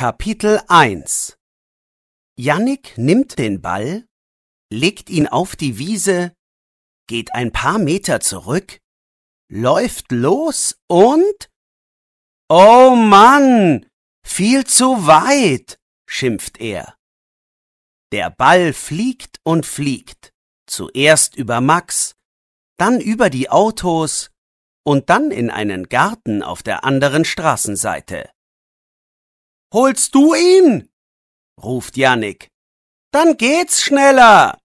Kapitel 1 Jannik nimmt den Ball, legt ihn auf die Wiese, geht ein paar Meter zurück, läuft los und Oh Mann, viel zu weit, schimpft er. Der Ball fliegt und fliegt, zuerst über Max, dann über die Autos und dann in einen Garten auf der anderen Straßenseite. Holst du ihn? ruft Janik. Dann geht's schneller!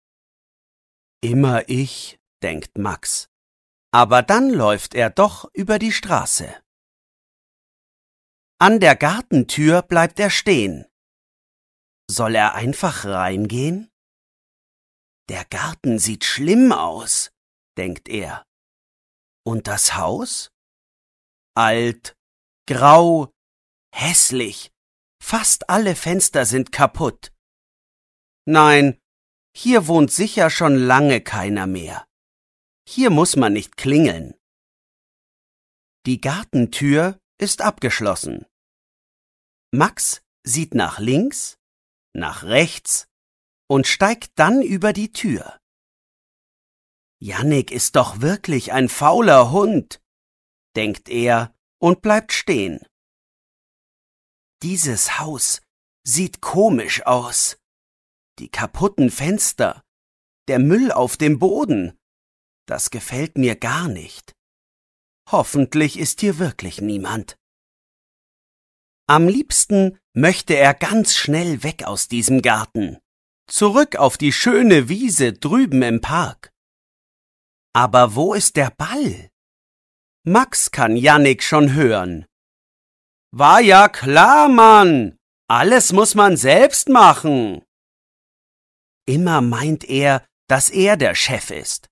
Immer ich, denkt Max. Aber dann läuft er doch über die Straße. An der Gartentür bleibt er stehen. Soll er einfach reingehen? Der Garten sieht schlimm aus, denkt er. Und das Haus? Alt, grau, hässlich Fast alle Fenster sind kaputt. Nein, hier wohnt sicher schon lange keiner mehr. Hier muss man nicht klingeln. Die Gartentür ist abgeschlossen. Max sieht nach links, nach rechts und steigt dann über die Tür. Jannik ist doch wirklich ein fauler Hund, denkt er und bleibt stehen. Dieses Haus sieht komisch aus. Die kaputten Fenster, der Müll auf dem Boden. Das gefällt mir gar nicht. Hoffentlich ist hier wirklich niemand. Am liebsten möchte er ganz schnell weg aus diesem Garten, zurück auf die schöne Wiese drüben im Park. Aber wo ist der Ball? Max kann Jannik schon hören. War ja klar, Mann. Alles muss man selbst machen. Immer meint er, dass er der Chef ist.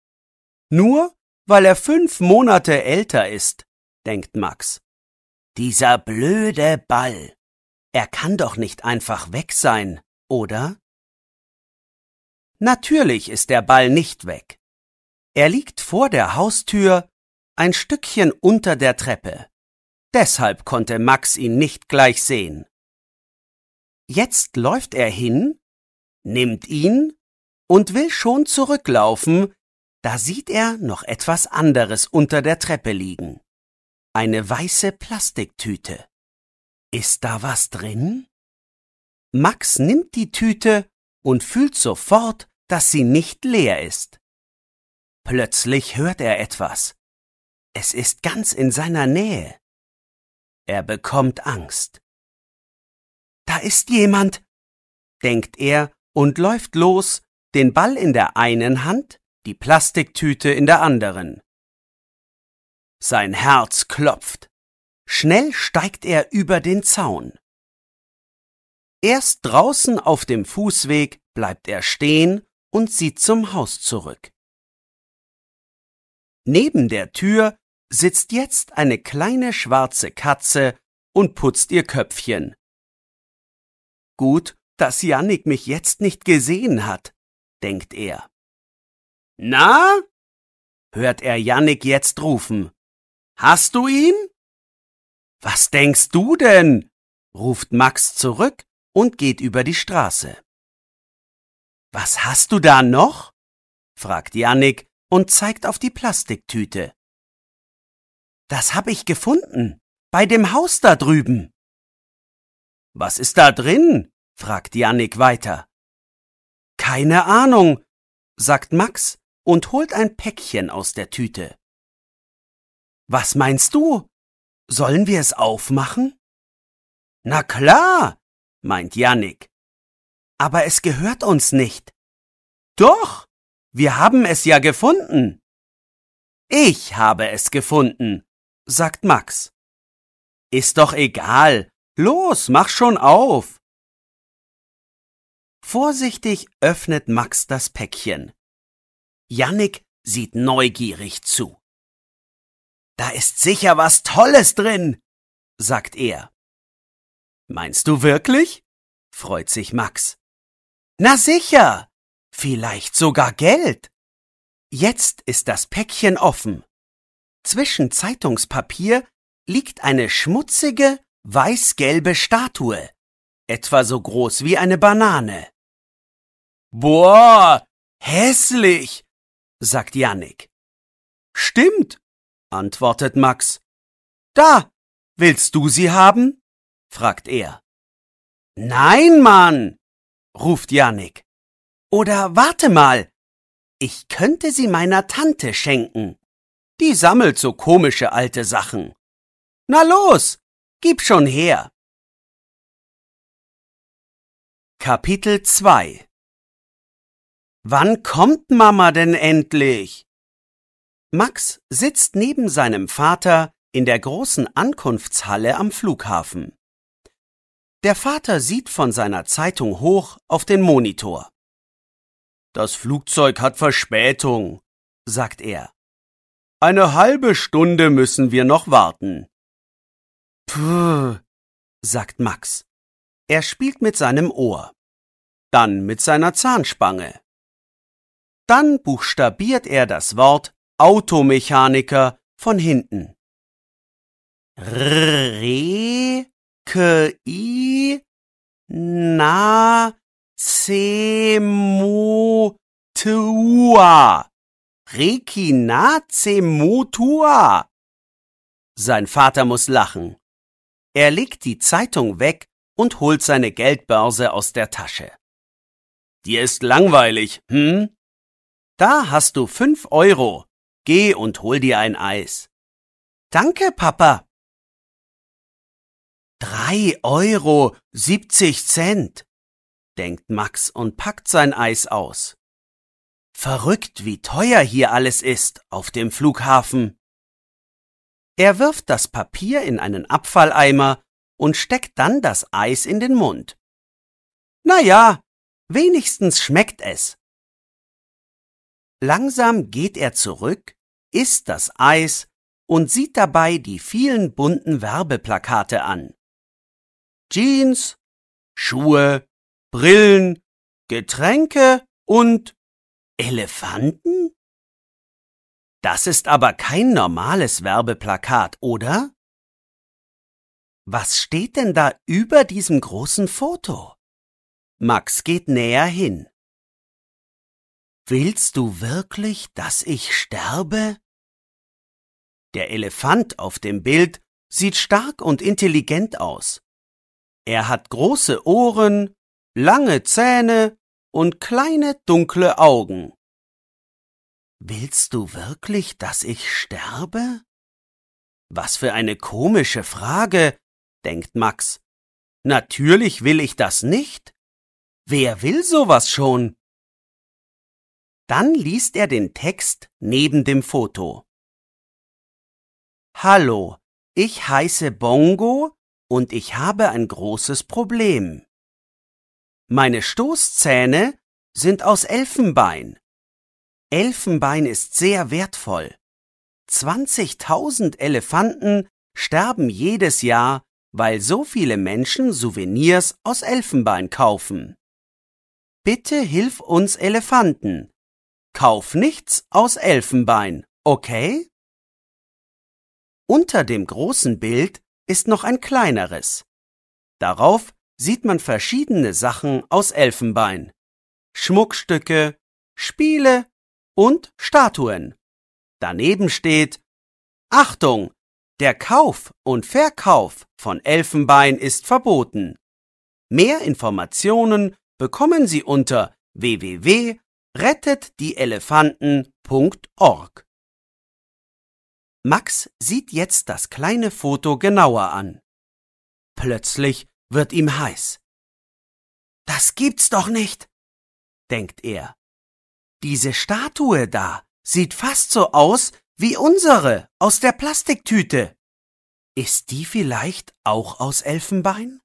Nur weil er fünf Monate älter ist, denkt Max. Dieser blöde Ball. Er kann doch nicht einfach weg sein, oder? Natürlich ist der Ball nicht weg. Er liegt vor der Haustür, ein Stückchen unter der Treppe. Deshalb konnte Max ihn nicht gleich sehen. Jetzt läuft er hin, nimmt ihn und will schon zurücklaufen, da sieht er noch etwas anderes unter der Treppe liegen. Eine weiße Plastiktüte. Ist da was drin? Max nimmt die Tüte und fühlt sofort, dass sie nicht leer ist. Plötzlich hört er etwas. Es ist ganz in seiner Nähe. Er bekommt Angst. Da ist jemand, denkt er und läuft los, den Ball in der einen Hand, die Plastiktüte in der anderen. Sein Herz klopft. Schnell steigt er über den Zaun. Erst draußen auf dem Fußweg bleibt er stehen und sieht zum Haus zurück. Neben der Tür sitzt jetzt eine kleine schwarze Katze und putzt ihr Köpfchen. Gut, dass Jannik mich jetzt nicht gesehen hat, denkt er. Na? hört er Jannik jetzt rufen. Hast du ihn? Was denkst du denn? ruft Max zurück und geht über die Straße. Was hast du da noch? fragt Jannik und zeigt auf die Plastiktüte. Das hab ich gefunden. Bei dem Haus da drüben. Was ist da drin? fragt Janik weiter. Keine Ahnung, sagt Max und holt ein Päckchen aus der Tüte. Was meinst du? Sollen wir es aufmachen? Na klar, meint Janik. Aber es gehört uns nicht. Doch, wir haben es ja gefunden. Ich habe es gefunden, sagt Max. Ist doch egal. Los, mach schon auf. Vorsichtig öffnet Max das Päckchen. Jannik sieht neugierig zu. Da ist sicher was Tolles drin, sagt er. Meinst du wirklich? freut sich Max. Na sicher. Vielleicht sogar Geld. Jetzt ist das Päckchen offen. Zwischen Zeitungspapier liegt eine schmutzige, weißgelbe Statue, etwa so groß wie eine Banane. Boah, hässlich, sagt Janik. Stimmt, antwortet Max. Da, willst du sie haben? fragt er. Nein, Mann, ruft Janik. Oder warte mal, ich könnte sie meiner Tante schenken. Die sammelt so komische alte Sachen. Na los, gib schon her. Kapitel 2 Wann kommt Mama denn endlich? Max sitzt neben seinem Vater in der großen Ankunftshalle am Flughafen. Der Vater sieht von seiner Zeitung hoch auf den Monitor. Das Flugzeug hat Verspätung, sagt er. Eine halbe Stunde müssen wir noch warten. Puh, sagt Max. Er spielt mit seinem Ohr, dann mit seiner Zahnspange. Dann buchstabiert er das Wort Automechaniker von hinten. Re -k i na se mo -a. Rekinace mutua. Sein Vater muss lachen. Er legt die Zeitung weg und holt seine Geldbörse aus der Tasche. Dir ist langweilig, hm? Da hast du fünf Euro. Geh und hol dir ein Eis. Danke, Papa. Drei Euro siebzig Cent, denkt Max und packt sein Eis aus. Verrückt, wie teuer hier alles ist auf dem Flughafen. Er wirft das Papier in einen Abfalleimer und steckt dann das Eis in den Mund. Na ja, wenigstens schmeckt es. Langsam geht er zurück, isst das Eis und sieht dabei die vielen bunten Werbeplakate an. Jeans, Schuhe, Brillen, Getränke und Elefanten? Das ist aber kein normales Werbeplakat, oder? Was steht denn da über diesem großen Foto? Max geht näher hin. Willst du wirklich, dass ich sterbe? Der Elefant auf dem Bild sieht stark und intelligent aus. Er hat große Ohren, lange Zähne und kleine dunkle Augen. Willst du wirklich, dass ich sterbe? Was für eine komische Frage, denkt Max. Natürlich will ich das nicht. Wer will sowas schon? Dann liest er den Text neben dem Foto. Hallo, ich heiße Bongo und ich habe ein großes Problem. Meine Stoßzähne sind aus Elfenbein. Elfenbein ist sehr wertvoll. 20.000 Elefanten sterben jedes Jahr, weil so viele Menschen Souvenirs aus Elfenbein kaufen. Bitte hilf uns Elefanten. Kauf nichts aus Elfenbein, okay? Unter dem großen Bild ist noch ein kleineres. Darauf sieht man verschiedene Sachen aus Elfenbein. Schmuckstücke, Spiele und Statuen. Daneben steht Achtung, der Kauf und Verkauf von Elfenbein ist verboten. Mehr Informationen bekommen Sie unter www.rettetdieelefanten.org. Max sieht jetzt das kleine Foto genauer an. Plötzlich wird ihm heiß. Das gibt's doch nicht, denkt er. Diese Statue da sieht fast so aus wie unsere aus der Plastiktüte. Ist die vielleicht auch aus Elfenbein?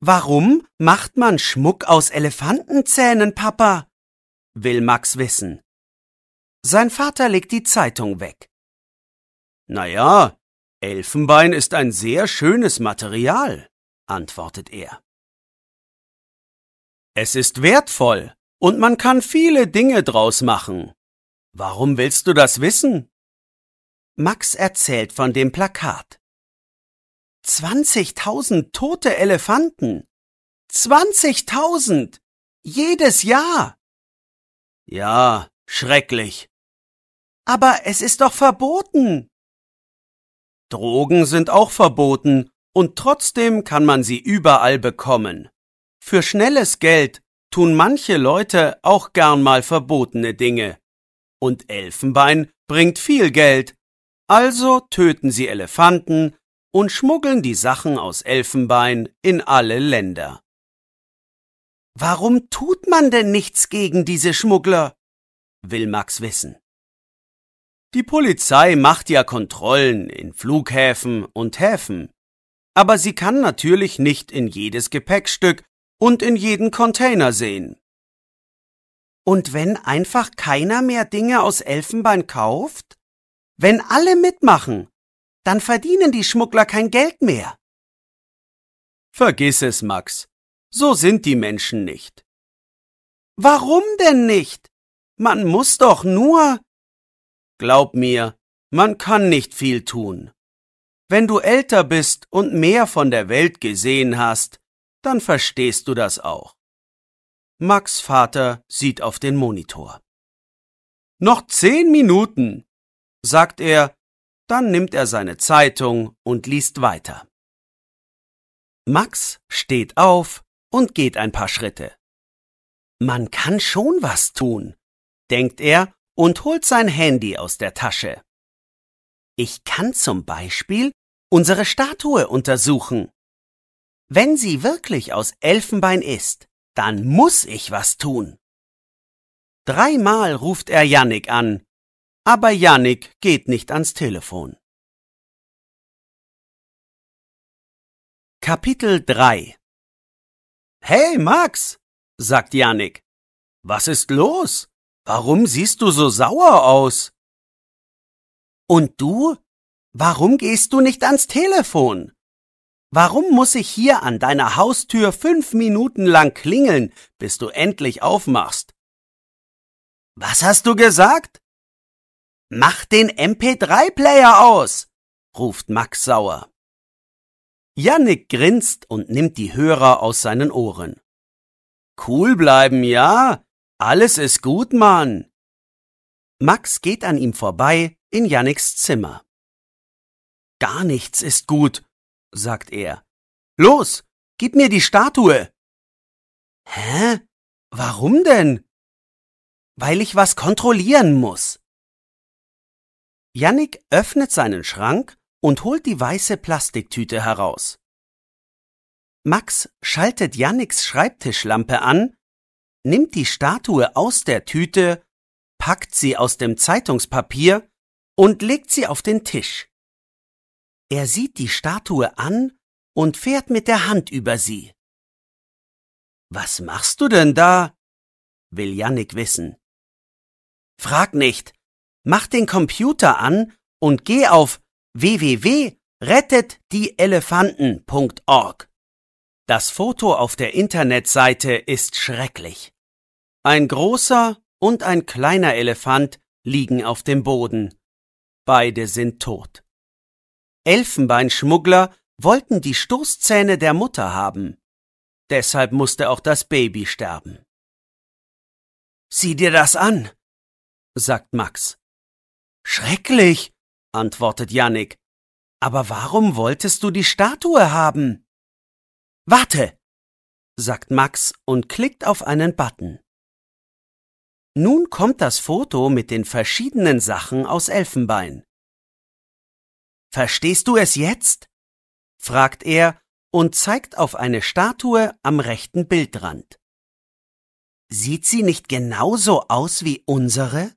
Warum macht man Schmuck aus Elefantenzähnen, Papa? will Max wissen. Sein Vater legt die Zeitung weg. Na ja, Elfenbein ist ein sehr schönes Material, antwortet er. Es ist wertvoll und man kann viele Dinge draus machen. Warum willst du das wissen? Max erzählt von dem Plakat. 20.000 tote Elefanten. 20.000. Jedes Jahr. Ja, schrecklich. Aber es ist doch verboten. Drogen sind auch verboten und trotzdem kann man sie überall bekommen. Für schnelles Geld tun manche Leute auch gern mal verbotene Dinge. Und Elfenbein bringt viel Geld, also töten sie Elefanten und schmuggeln die Sachen aus Elfenbein in alle Länder. Warum tut man denn nichts gegen diese Schmuggler? will Max wissen. Die Polizei macht ja Kontrollen in Flughäfen und Häfen, aber sie kann natürlich nicht in jedes Gepäckstück und in jeden Container sehen. Und wenn einfach keiner mehr Dinge aus Elfenbein kauft? Wenn alle mitmachen, dann verdienen die Schmuggler kein Geld mehr. Vergiss es, Max. So sind die Menschen nicht. Warum denn nicht? Man muss doch nur glaub mir, man kann nicht viel tun. Wenn du älter bist und mehr von der Welt gesehen hast, dann verstehst du das auch. Max Vater sieht auf den Monitor. Noch zehn Minuten, sagt er, dann nimmt er seine Zeitung und liest weiter. Max steht auf und geht ein paar Schritte. Man kann schon was tun, denkt er und holt sein Handy aus der Tasche. Ich kann zum Beispiel unsere Statue untersuchen. Wenn sie wirklich aus Elfenbein ist, dann muss ich was tun. Dreimal ruft er Yannick an, aber Yannick geht nicht ans Telefon. Kapitel 3 Hey Max, sagt Yannick, was ist los? Warum siehst du so sauer aus? Und du? Warum gehst du nicht ans Telefon? Warum muss ich hier an deiner Haustür fünf Minuten lang klingeln, bis du endlich aufmachst? Was hast du gesagt? Mach den MP3-Player aus, ruft Max sauer. Jannik grinst und nimmt die Hörer aus seinen Ohren. Cool bleiben, ja? Alles ist gut, Mann. Max geht an ihm vorbei in Janniks Zimmer. Gar nichts ist gut, sagt er. Los, gib mir die Statue. Hä? Warum denn? Weil ich was kontrollieren muss. Jannik öffnet seinen Schrank und holt die weiße Plastiktüte heraus. Max schaltet Janniks Schreibtischlampe an nimmt die Statue aus der Tüte, packt sie aus dem Zeitungspapier und legt sie auf den Tisch. Er sieht die Statue an und fährt mit der Hand über sie. Was machst du denn da? will Jannik wissen. Frag nicht. Mach den Computer an und geh auf www.rettetdieelefanten.org. Das Foto auf der Internetseite ist schrecklich. Ein großer und ein kleiner Elefant liegen auf dem Boden. Beide sind tot. Elfenbeinschmuggler wollten die Stoßzähne der Mutter haben. Deshalb musste auch das Baby sterben. Sieh dir das an, sagt Max. Schrecklich, antwortet Yannick. Aber warum wolltest du die Statue haben? Warte, sagt Max und klickt auf einen Button. Nun kommt das Foto mit den verschiedenen Sachen aus Elfenbein. Verstehst du es jetzt? fragt er und zeigt auf eine Statue am rechten Bildrand. Sieht sie nicht genauso aus wie unsere?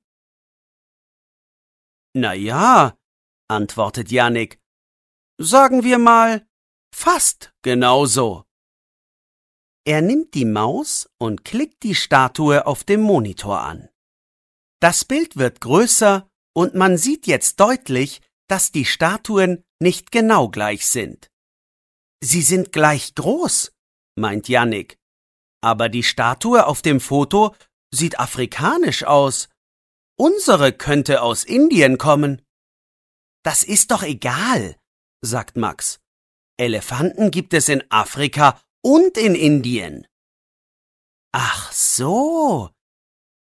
Na ja, antwortet Janik. Sagen wir mal, fast genauso. Er nimmt die Maus und klickt die Statue auf dem Monitor an. Das Bild wird größer und man sieht jetzt deutlich, dass die Statuen nicht genau gleich sind. Sie sind gleich groß, meint Yannick. Aber die Statue auf dem Foto sieht afrikanisch aus. Unsere könnte aus Indien kommen. Das ist doch egal, sagt Max. Elefanten gibt es in Afrika und in Indien. Ach so.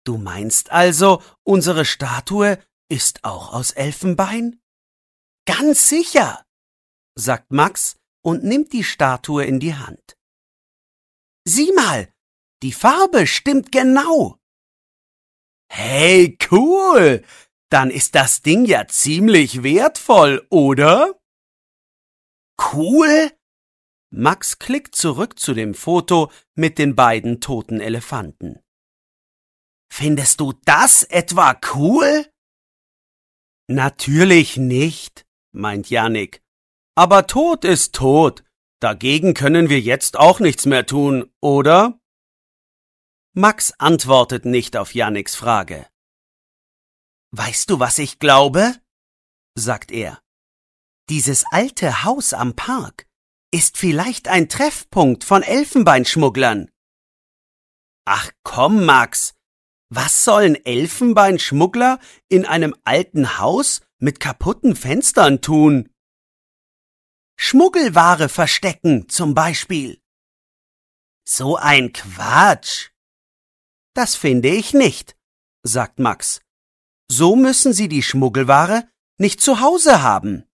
Du meinst also, unsere Statue ist auch aus Elfenbein? Ganz sicher, sagt Max und nimmt die Statue in die Hand. Sieh mal, die Farbe stimmt genau. Hey, cool. Dann ist das Ding ja ziemlich wertvoll, oder? Cool? Max klickt zurück zu dem Foto mit den beiden toten Elefanten. Findest du das etwa cool? Natürlich nicht, meint Janik. Aber tot ist tot. Dagegen können wir jetzt auch nichts mehr tun, oder? Max antwortet nicht auf Janiks Frage. Weißt du, was ich glaube? sagt er. Dieses alte Haus am Park ist vielleicht ein Treffpunkt von Elfenbeinschmugglern. Ach komm, Max, was sollen Elfenbeinschmuggler in einem alten Haus mit kaputten Fenstern tun? Schmuggelware verstecken zum Beispiel. So ein Quatsch. Das finde ich nicht, sagt Max. So müssen Sie die Schmuggelware nicht zu Hause haben.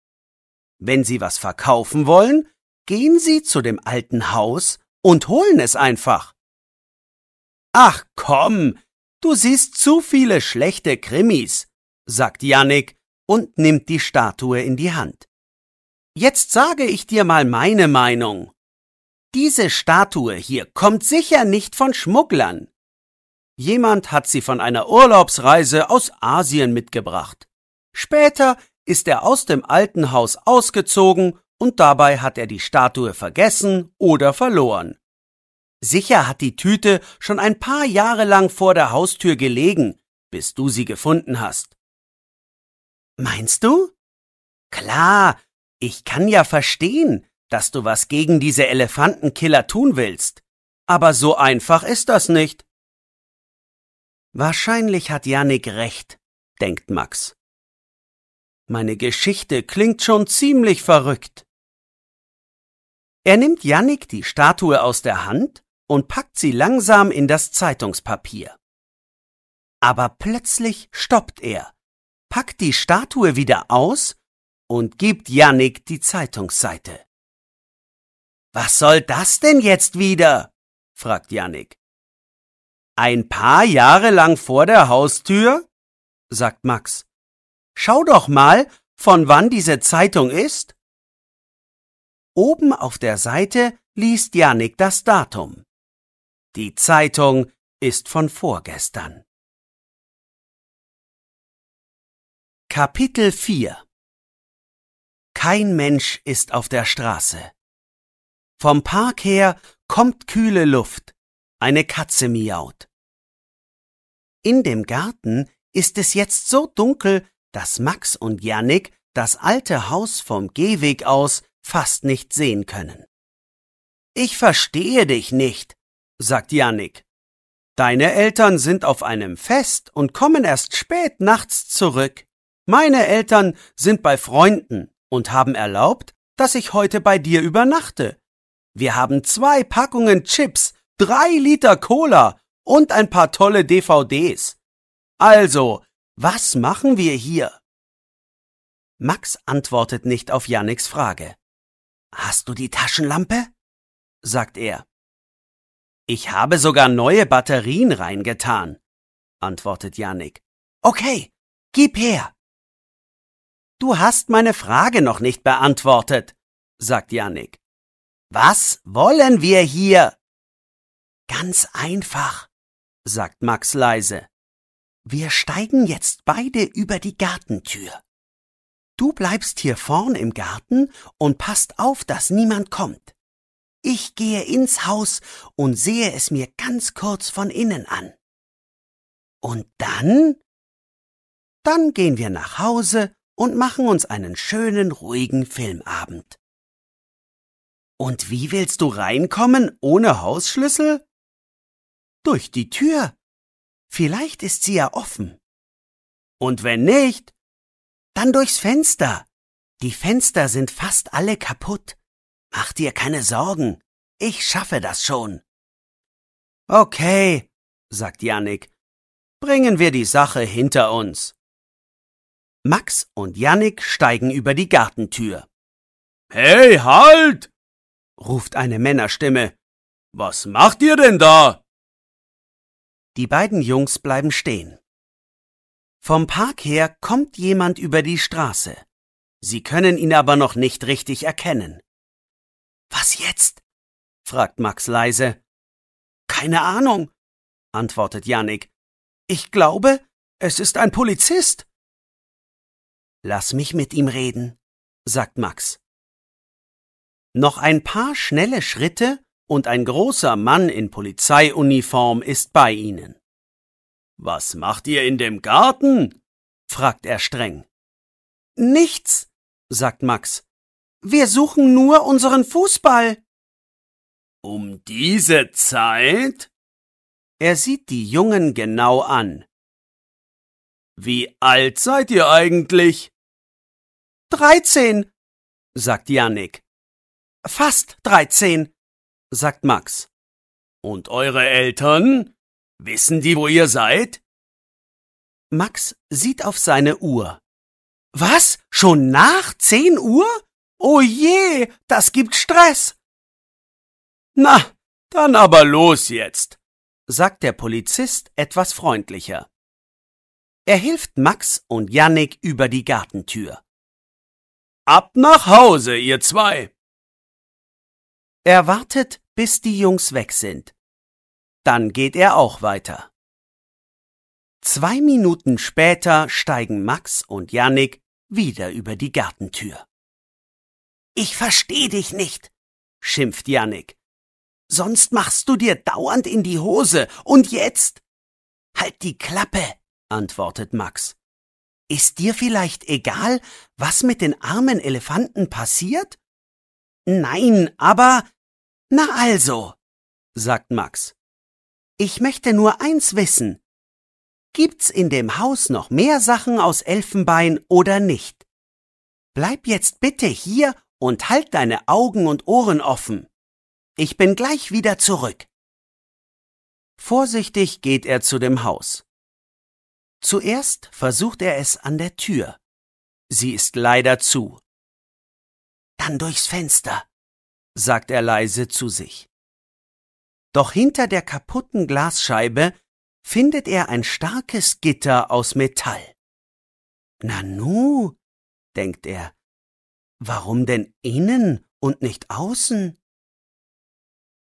Wenn Sie was verkaufen wollen, gehen Sie zu dem alten Haus und holen es einfach. Ach komm, du siehst zu viele schlechte Krimis, sagt Yannick und nimmt die Statue in die Hand. Jetzt sage ich dir mal meine Meinung. Diese Statue hier kommt sicher nicht von Schmugglern. Jemand hat sie von einer Urlaubsreise aus Asien mitgebracht. Später ist er aus dem alten Haus ausgezogen und dabei hat er die Statue vergessen oder verloren. Sicher hat die Tüte schon ein paar Jahre lang vor der Haustür gelegen, bis du sie gefunden hast. Meinst du? Klar, ich kann ja verstehen, dass du was gegen diese Elefantenkiller tun willst. Aber so einfach ist das nicht. Wahrscheinlich hat Janik recht, denkt Max. Meine Geschichte klingt schon ziemlich verrückt. Er nimmt Yannick die Statue aus der Hand und packt sie langsam in das Zeitungspapier. Aber plötzlich stoppt er, packt die Statue wieder aus und gibt Yannick die Zeitungsseite. Was soll das denn jetzt wieder? fragt Yannick. Ein paar Jahre lang vor der Haustür? sagt Max. Schau doch mal, von wann diese Zeitung ist. Oben auf der Seite liest Janik das Datum. Die Zeitung ist von vorgestern. Kapitel 4 Kein Mensch ist auf der Straße. Vom Park her kommt kühle Luft. Eine Katze miaut. In dem Garten ist es jetzt so dunkel, dass Max und Janik das alte Haus vom Gehweg aus fast nicht sehen können. Ich verstehe dich nicht, sagt Janik. Deine Eltern sind auf einem Fest und kommen erst spät nachts zurück. Meine Eltern sind bei Freunden und haben erlaubt, dass ich heute bei dir übernachte. Wir haben zwei Packungen Chips, drei Liter Cola und ein paar tolle DVDs. Also, was machen wir hier? Max antwortet nicht auf Janiks Frage. Hast du die Taschenlampe? sagt er. Ich habe sogar neue Batterien reingetan, antwortet Janik. Okay, gib her. Du hast meine Frage noch nicht beantwortet, sagt Janik. Was wollen wir hier? Ganz einfach, sagt Max leise. Wir steigen jetzt beide über die Gartentür. Du bleibst hier vorn im Garten und passt auf, dass niemand kommt. Ich gehe ins Haus und sehe es mir ganz kurz von innen an. Und dann? Dann gehen wir nach Hause und machen uns einen schönen, ruhigen Filmabend. Und wie willst du reinkommen ohne Hausschlüssel? Durch die Tür. Vielleicht ist sie ja offen. Und wenn nicht, dann durchs Fenster. Die Fenster sind fast alle kaputt. Mach dir keine Sorgen. Ich schaffe das schon. Okay, sagt Jannik. Bringen wir die Sache hinter uns. Max und Jannik steigen über die Gartentür. Hey, halt! ruft eine Männerstimme. Was macht ihr denn da? Die beiden Jungs bleiben stehen. Vom Park her kommt jemand über die Straße. Sie können ihn aber noch nicht richtig erkennen. Was jetzt? fragt Max leise. Keine Ahnung, antwortet Janik. Ich glaube, es ist ein Polizist. Lass mich mit ihm reden, sagt Max. Noch ein paar schnelle Schritte und ein großer Mann in Polizeiuniform ist bei ihnen. Was macht ihr in dem Garten? fragt er streng. Nichts, sagt Max. Wir suchen nur unseren Fußball. Um diese Zeit? Er sieht die Jungen genau an. Wie alt seid ihr eigentlich? Dreizehn, sagt Janik. Fast dreizehn, sagt Max. Und eure Eltern? Wissen die, wo ihr seid? Max sieht auf seine Uhr. Was? Schon nach zehn Uhr? Oh je, das gibt Stress. Na, dann aber los jetzt, sagt der Polizist etwas freundlicher. Er hilft Max und Jannik über die Gartentür. Ab nach Hause, ihr zwei. Er wartet, bis die Jungs weg sind. Dann geht er auch weiter. Zwei Minuten später steigen Max und Jannik wieder über die Gartentür. Ich versteh dich nicht, schimpft Jannik. Sonst machst du dir dauernd in die Hose. Und jetzt? Halt die Klappe, antwortet Max. Ist dir vielleicht egal, was mit den armen Elefanten passiert? Nein, aber. Na also, sagt Max. Ich möchte nur eins wissen. Gibt's in dem Haus noch mehr Sachen aus Elfenbein oder nicht? Bleib jetzt bitte hier und halt deine Augen und Ohren offen. Ich bin gleich wieder zurück. Vorsichtig geht er zu dem Haus. Zuerst versucht er es an der Tür. Sie ist leider zu. Dann durchs Fenster, sagt er leise zu sich. Doch hinter der kaputten Glasscheibe findet er ein starkes Gitter aus Metall. Nanu, denkt er, warum denn innen und nicht außen?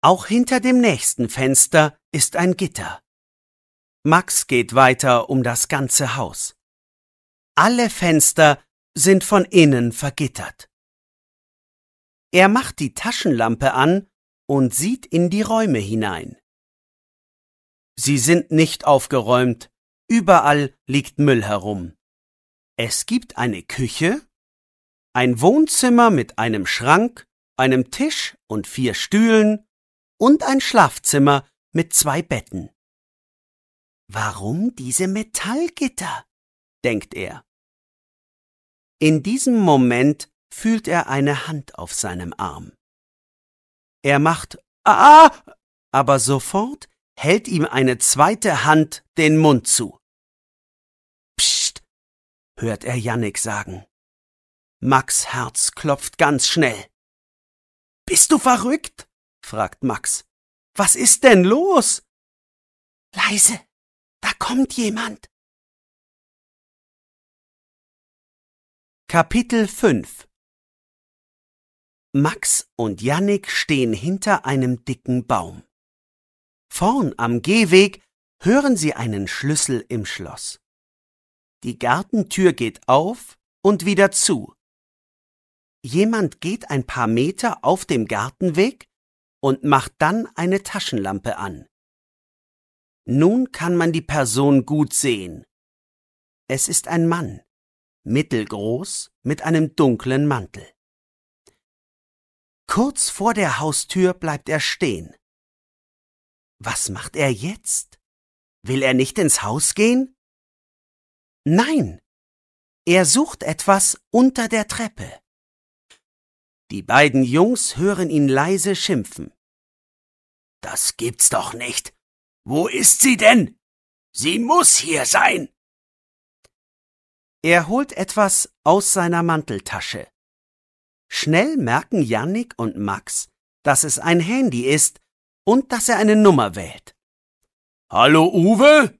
Auch hinter dem nächsten Fenster ist ein Gitter. Max geht weiter um das ganze Haus. Alle Fenster sind von innen vergittert. Er macht die Taschenlampe an und sieht in die Räume hinein. Sie sind nicht aufgeräumt, überall liegt Müll herum. Es gibt eine Küche, ein Wohnzimmer mit einem Schrank, einem Tisch und vier Stühlen und ein Schlafzimmer mit zwei Betten. Warum diese Metallgitter? denkt er. In diesem Moment fühlt er eine Hand auf seinem Arm. Er macht ah, ah, aber sofort hält ihm eine zweite Hand den Mund zu. Psst, hört er Yannick sagen. Max Herz klopft ganz schnell. Bist du verrückt? fragt Max. Was ist denn los? Leise, da kommt jemand. Kapitel 5 Max und Jannik stehen hinter einem dicken Baum. Vorn am Gehweg hören sie einen Schlüssel im Schloss. Die Gartentür geht auf und wieder zu. Jemand geht ein paar Meter auf dem Gartenweg und macht dann eine Taschenlampe an. Nun kann man die Person gut sehen. Es ist ein Mann, mittelgroß, mit einem dunklen Mantel. Kurz vor der Haustür bleibt er stehen. Was macht er jetzt? Will er nicht ins Haus gehen? Nein, er sucht etwas unter der Treppe. Die beiden Jungs hören ihn leise schimpfen. Das gibt's doch nicht. Wo ist sie denn? Sie muss hier sein. Er holt etwas aus seiner Manteltasche. Schnell merken Yannick und Max, dass es ein Handy ist und dass er eine Nummer wählt. Hallo Uwe?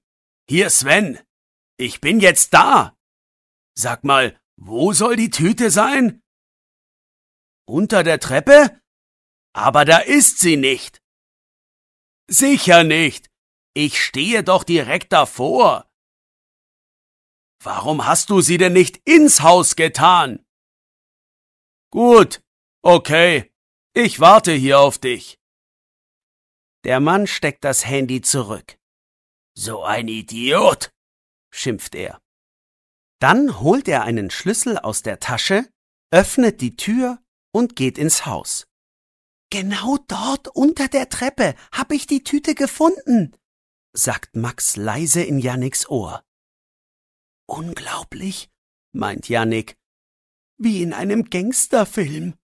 Hier Sven. Ich bin jetzt da. Sag mal, wo soll die Tüte sein? Unter der Treppe? Aber da ist sie nicht. Sicher nicht. Ich stehe doch direkt davor. Warum hast du sie denn nicht ins Haus getan? Gut, okay, ich warte hier auf dich. Der Mann steckt das Handy zurück. So ein Idiot, schimpft er. Dann holt er einen Schlüssel aus der Tasche, öffnet die Tür und geht ins Haus. Genau dort unter der Treppe habe ich die Tüte gefunden, sagt Max leise in Janniks Ohr. Unglaublich, meint Jannik wie in einem Gangsterfilm.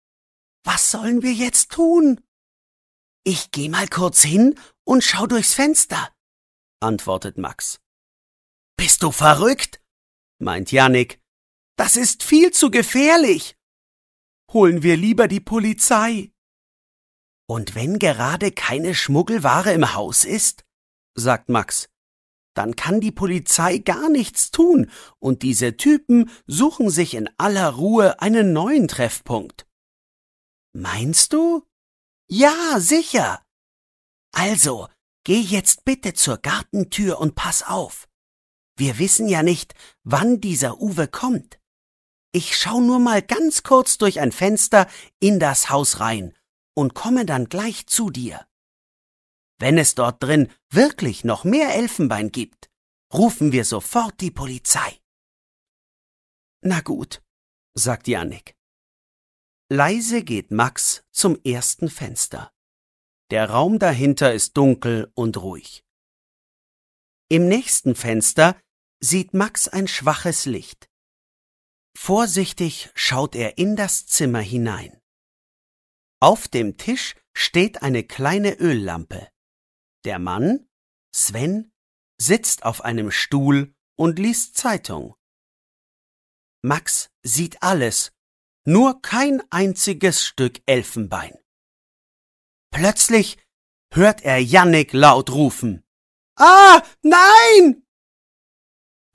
Was sollen wir jetzt tun? Ich geh mal kurz hin und schau durchs Fenster, antwortet Max. Bist du verrückt? meint Janik. Das ist viel zu gefährlich. Holen wir lieber die Polizei. Und wenn gerade keine Schmuggelware im Haus ist? sagt Max dann kann die Polizei gar nichts tun, und diese Typen suchen sich in aller Ruhe einen neuen Treffpunkt. Meinst du? Ja, sicher. Also, geh jetzt bitte zur Gartentür und pass auf. Wir wissen ja nicht, wann dieser Uwe kommt. Ich schau nur mal ganz kurz durch ein Fenster in das Haus rein und komme dann gleich zu dir. Wenn es dort drin wirklich noch mehr Elfenbein gibt, rufen wir sofort die Polizei. Na gut, sagt Janik. Leise geht Max zum ersten Fenster. Der Raum dahinter ist dunkel und ruhig. Im nächsten Fenster sieht Max ein schwaches Licht. Vorsichtig schaut er in das Zimmer hinein. Auf dem Tisch steht eine kleine Öllampe. Der Mann, Sven, sitzt auf einem Stuhl und liest Zeitung. Max sieht alles, nur kein einziges Stück Elfenbein. Plötzlich hört er Jannik laut rufen. Ah, nein!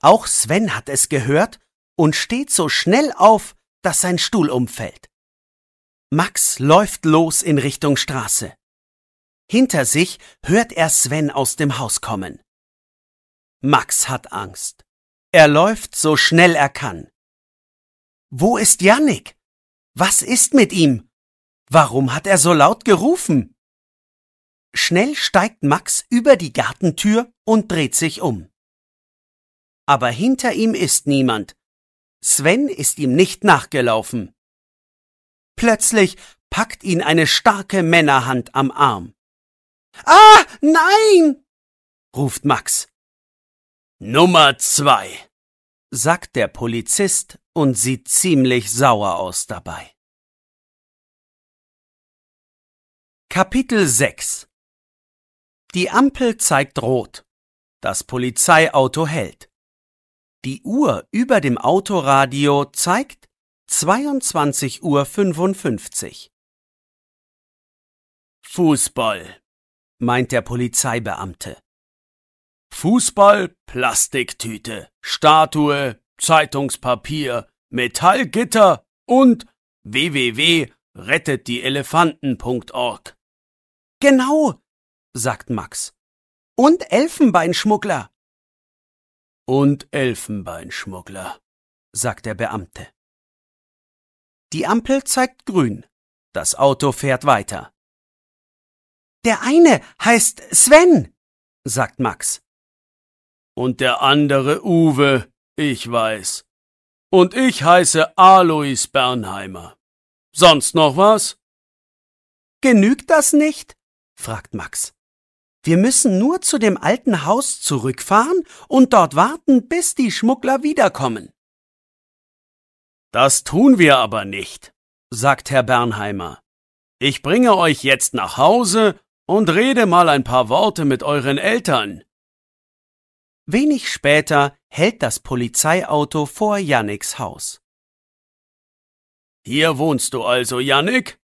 Auch Sven hat es gehört und steht so schnell auf, dass sein Stuhl umfällt. Max läuft los in Richtung Straße. Hinter sich hört er Sven aus dem Haus kommen. Max hat Angst. Er läuft so schnell er kann. Wo ist Jannik? Was ist mit ihm? Warum hat er so laut gerufen? Schnell steigt Max über die Gartentür und dreht sich um. Aber hinter ihm ist niemand. Sven ist ihm nicht nachgelaufen. Plötzlich packt ihn eine starke Männerhand am Arm. Ah, nein! ruft Max. Nummer zwei, sagt der Polizist und sieht ziemlich sauer aus dabei. Kapitel 6 Die Ampel zeigt rot. Das Polizeiauto hält. Die Uhr über dem Autoradio zeigt 22.55 Uhr. Fußball meint der Polizeibeamte. Fußball, Plastiktüte, Statue, Zeitungspapier, Metallgitter und www.rettetdielefanten.org. Genau, sagt Max. Und Elfenbeinschmuggler. Und Elfenbeinschmuggler, sagt der Beamte. Die Ampel zeigt grün. Das Auto fährt weiter. Der eine heißt Sven, sagt Max. Und der andere Uwe, ich weiß. Und ich heiße Alois Bernheimer. Sonst noch was? Genügt das nicht? fragt Max. Wir müssen nur zu dem alten Haus zurückfahren und dort warten, bis die Schmuggler wiederkommen. Das tun wir aber nicht, sagt Herr Bernheimer. Ich bringe euch jetzt nach Hause und rede mal ein paar Worte mit euren Eltern. Wenig später hält das Polizeiauto vor Yannicks Haus. Hier wohnst du also, Yannick?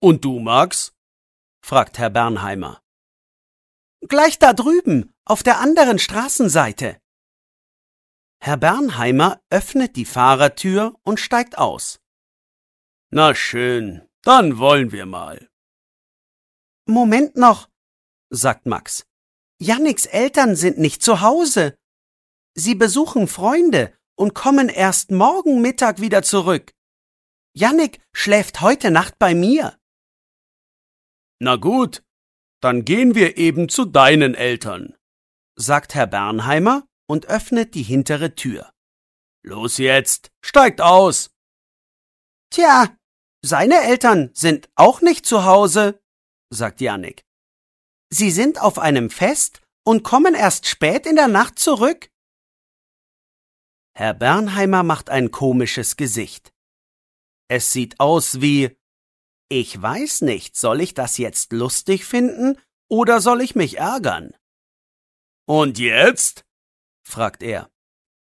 Und du, Max? fragt Herr Bernheimer. Gleich da drüben, auf der anderen Straßenseite. Herr Bernheimer öffnet die Fahrertür und steigt aus. Na schön, dann wollen wir mal. Moment noch, sagt Max. Janniks Eltern sind nicht zu Hause. Sie besuchen Freunde und kommen erst morgen Mittag wieder zurück. Jannik schläft heute Nacht bei mir. Na gut, dann gehen wir eben zu deinen Eltern, sagt Herr Bernheimer und öffnet die hintere Tür. Los jetzt, steigt aus. Tja, seine Eltern sind auch nicht zu Hause sagt Janik. Sie sind auf einem Fest und kommen erst spät in der Nacht zurück? Herr Bernheimer macht ein komisches Gesicht. Es sieht aus wie Ich weiß nicht, soll ich das jetzt lustig finden oder soll ich mich ärgern? Und jetzt? fragt er.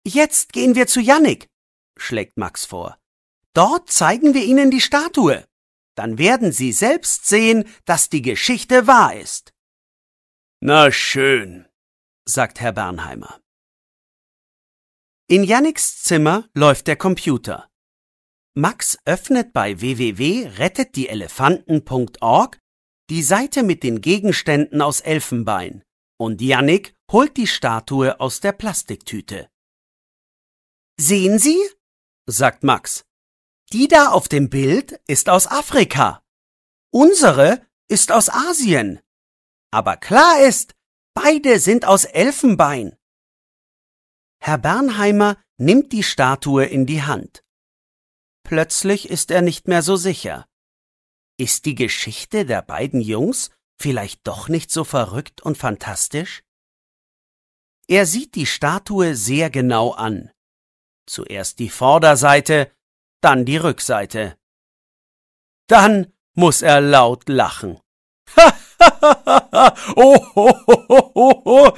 Jetzt gehen wir zu Jannik, schlägt Max vor. Dort zeigen wir Ihnen die Statue dann werden Sie selbst sehen, dass die Geschichte wahr ist. Na schön, sagt Herr Bernheimer. In Janniks Zimmer läuft der Computer. Max öffnet bei www.rettetdielefanten.org die Seite mit den Gegenständen aus Elfenbein und Jannik holt die Statue aus der Plastiktüte. Sehen Sie? sagt Max. Die da auf dem Bild ist aus Afrika. Unsere ist aus Asien. Aber klar ist, beide sind aus Elfenbein. Herr Bernheimer nimmt die Statue in die Hand. Plötzlich ist er nicht mehr so sicher. Ist die Geschichte der beiden Jungs vielleicht doch nicht so verrückt und fantastisch? Er sieht die Statue sehr genau an. Zuerst die Vorderseite, dann die Rückseite. Dann muss er laut lachen. oh,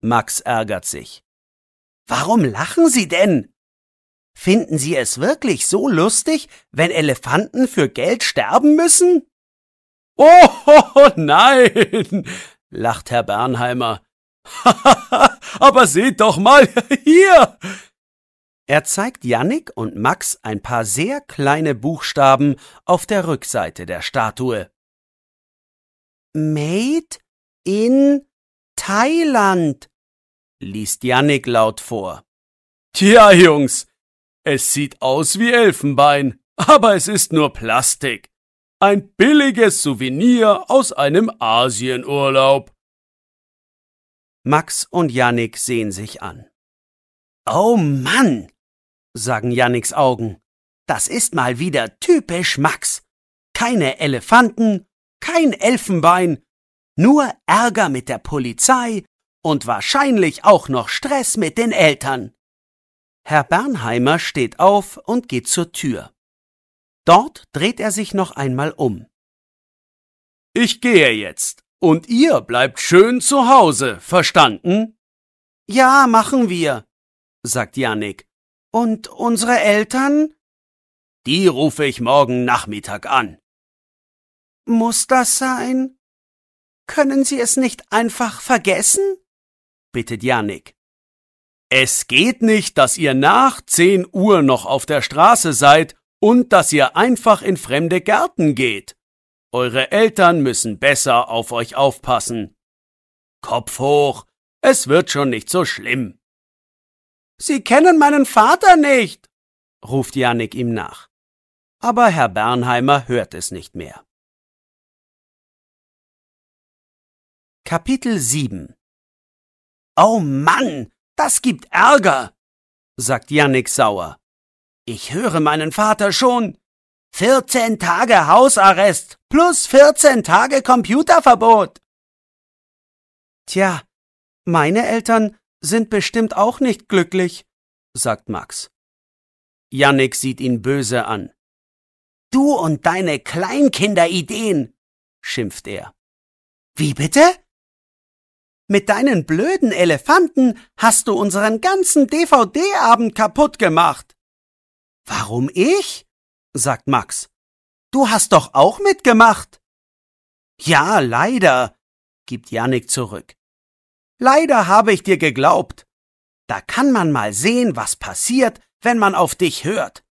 Max ärgert sich. Warum lachen Sie denn? Finden Sie es wirklich so lustig, wenn Elefanten für Geld sterben müssen? Oh nein, lacht Herr Bernheimer. Aber seht doch mal hier. Er zeigt Yannick und Max ein paar sehr kleine Buchstaben auf der Rückseite der Statue. Made in Thailand, liest Yannick laut vor. Tja, Jungs, es sieht aus wie Elfenbein, aber es ist nur Plastik. Ein billiges Souvenir aus einem Asienurlaub. Max und Yannick sehen sich an. Oh Mann, sagen Yannicks Augen. Das ist mal wieder typisch Max. Keine Elefanten, kein Elfenbein, nur Ärger mit der Polizei und wahrscheinlich auch noch Stress mit den Eltern. Herr Bernheimer steht auf und geht zur Tür. Dort dreht er sich noch einmal um. Ich gehe jetzt, und ihr bleibt schön zu Hause, verstanden? Ja, machen wir, sagt Janik und unsere Eltern? Die rufe ich morgen Nachmittag an. Muss das sein? Können Sie es nicht einfach vergessen? bittet Janik. Es geht nicht, dass ihr nach 10 Uhr noch auf der Straße seid und dass ihr einfach in fremde Gärten geht. Eure Eltern müssen besser auf euch aufpassen. Kopf hoch, es wird schon nicht so schlimm. Sie kennen meinen Vater nicht, ruft Janik ihm nach. Aber Herr Bernheimer hört es nicht mehr. Kapitel 7 Oh Mann, das gibt Ärger, sagt Janik sauer. Ich höre meinen Vater schon. 14 Tage Hausarrest plus 14 Tage Computerverbot. Tja, meine Eltern sind bestimmt auch nicht glücklich, sagt Max. Jannik sieht ihn böse an. Du und deine Kleinkinderideen, schimpft er. Wie bitte? Mit deinen blöden Elefanten hast du unseren ganzen DVD-Abend kaputt gemacht. Warum ich? sagt Max. Du hast doch auch mitgemacht. Ja, leider, gibt Janik zurück. Leider habe ich dir geglaubt. Da kann man mal sehen, was passiert, wenn man auf dich hört.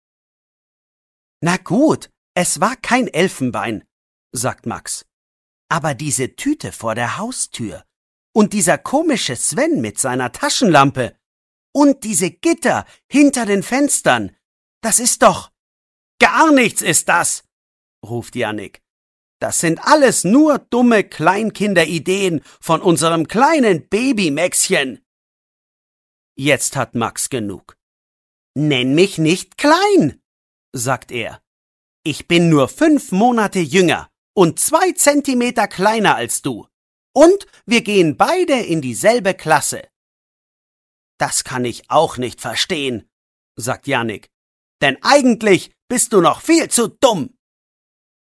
Na gut, es war kein Elfenbein, sagt Max. Aber diese Tüte vor der Haustür und dieser komische Sven mit seiner Taschenlampe und diese Gitter hinter den Fenstern, das ist doch. Gar nichts ist das, ruft Janik. Das sind alles nur dumme Kleinkinderideen von unserem kleinen Babymäxchen. Jetzt hat Max genug. Nenn mich nicht klein, sagt er. Ich bin nur fünf Monate jünger und zwei Zentimeter kleiner als du. Und wir gehen beide in dieselbe Klasse. Das kann ich auch nicht verstehen, sagt Janik. Denn eigentlich bist du noch viel zu dumm.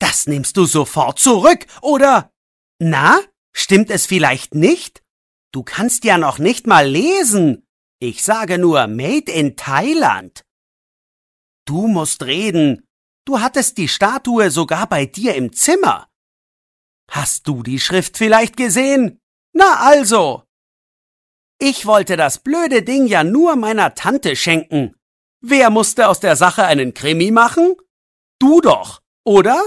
Das nimmst du sofort zurück, oder? Na, stimmt es vielleicht nicht? Du kannst ja noch nicht mal lesen. Ich sage nur Made in Thailand. Du musst reden. Du hattest die Statue sogar bei dir im Zimmer. Hast du die Schrift vielleicht gesehen? Na also. Ich wollte das blöde Ding ja nur meiner Tante schenken. Wer musste aus der Sache einen Krimi machen? Du doch, oder?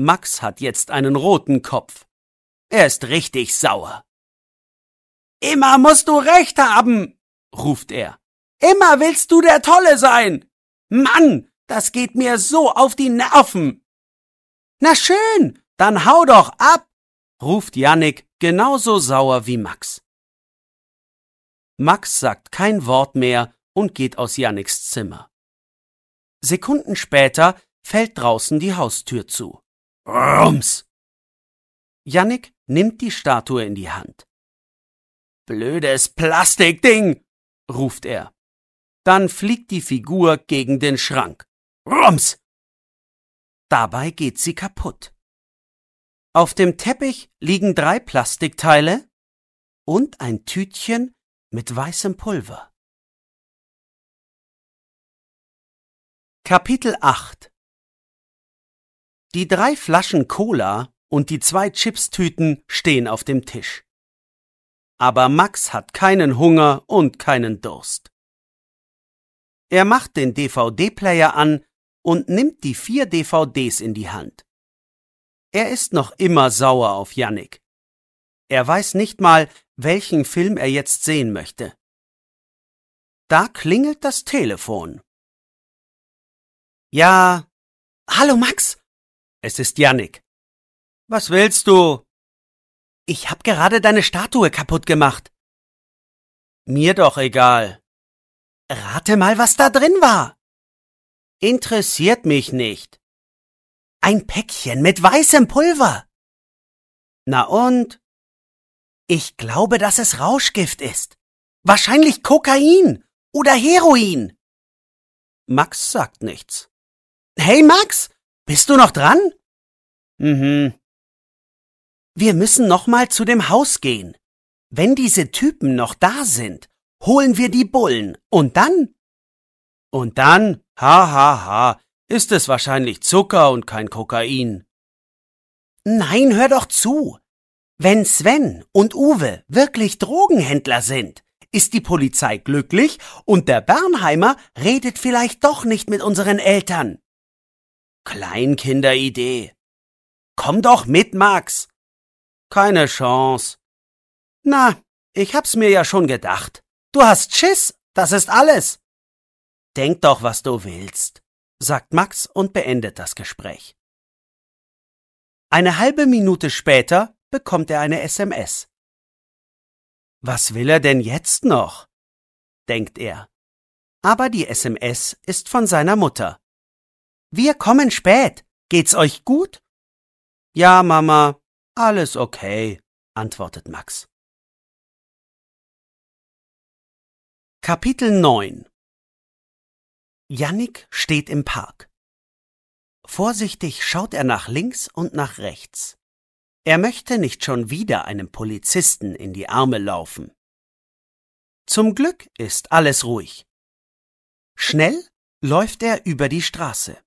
Max hat jetzt einen roten Kopf. Er ist richtig sauer. Immer musst du recht haben, ruft er. Immer willst du der Tolle sein. Mann, das geht mir so auf die Nerven. Na schön, dann hau doch ab, ruft Yannick genauso sauer wie Max. Max sagt kein Wort mehr und geht aus Yannicks Zimmer. Sekunden später fällt draußen die Haustür zu. Rums! Jannik nimmt die Statue in die Hand. Blödes Plastikding! ruft er. Dann fliegt die Figur gegen den Schrank. Rums! Dabei geht sie kaputt. Auf dem Teppich liegen drei Plastikteile und ein Tütchen mit weißem Pulver. Kapitel 8 die drei Flaschen Cola und die zwei Chipstüten stehen auf dem Tisch. Aber Max hat keinen Hunger und keinen Durst. Er macht den DVD-Player an und nimmt die vier DVDs in die Hand. Er ist noch immer sauer auf Yannick. Er weiß nicht mal, welchen Film er jetzt sehen möchte. Da klingelt das Telefon. Ja, hallo Max, es ist Yannick. Was willst du? Ich hab gerade deine Statue kaputt gemacht. Mir doch egal. Rate mal, was da drin war. Interessiert mich nicht. Ein Päckchen mit weißem Pulver. Na und? Ich glaube, dass es Rauschgift ist. Wahrscheinlich Kokain oder Heroin. Max sagt nichts. Hey Max, bist du noch dran? Mhm. Wir müssen nochmal zu dem Haus gehen. Wenn diese Typen noch da sind, holen wir die Bullen und dann? Und dann, ha ha ha, ist es wahrscheinlich Zucker und kein Kokain. Nein, hör doch zu. Wenn Sven und Uwe wirklich Drogenhändler sind, ist die Polizei glücklich und der Bernheimer redet vielleicht doch nicht mit unseren Eltern. Kleinkinderidee. Komm doch mit, Max. Keine Chance. Na, ich hab's mir ja schon gedacht. Du hast Schiss, das ist alles. Denk doch, was du willst, sagt Max und beendet das Gespräch. Eine halbe Minute später bekommt er eine SMS. Was will er denn jetzt noch? denkt er. Aber die SMS ist von seiner Mutter. Wir kommen spät. Geht's euch gut? Ja, Mama, alles okay, antwortet Max. Kapitel 9 Jannik steht im Park. Vorsichtig schaut er nach links und nach rechts. Er möchte nicht schon wieder einem Polizisten in die Arme laufen. Zum Glück ist alles ruhig. Schnell läuft er über die Straße.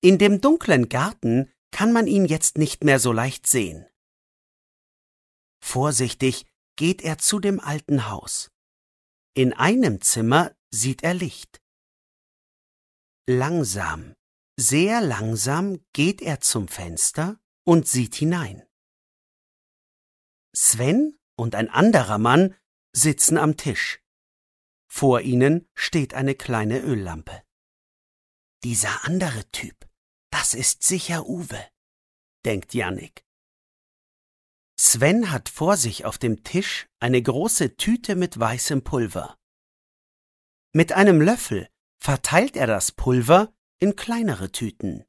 In dem dunklen Garten kann man ihn jetzt nicht mehr so leicht sehen. Vorsichtig geht er zu dem alten Haus. In einem Zimmer sieht er Licht. Langsam, sehr langsam geht er zum Fenster und sieht hinein. Sven und ein anderer Mann sitzen am Tisch. Vor ihnen steht eine kleine Öllampe. Dieser andere Typ das ist sicher Uwe, denkt Jannik. Sven hat vor sich auf dem Tisch eine große Tüte mit weißem Pulver. Mit einem Löffel verteilt er das Pulver in kleinere Tüten.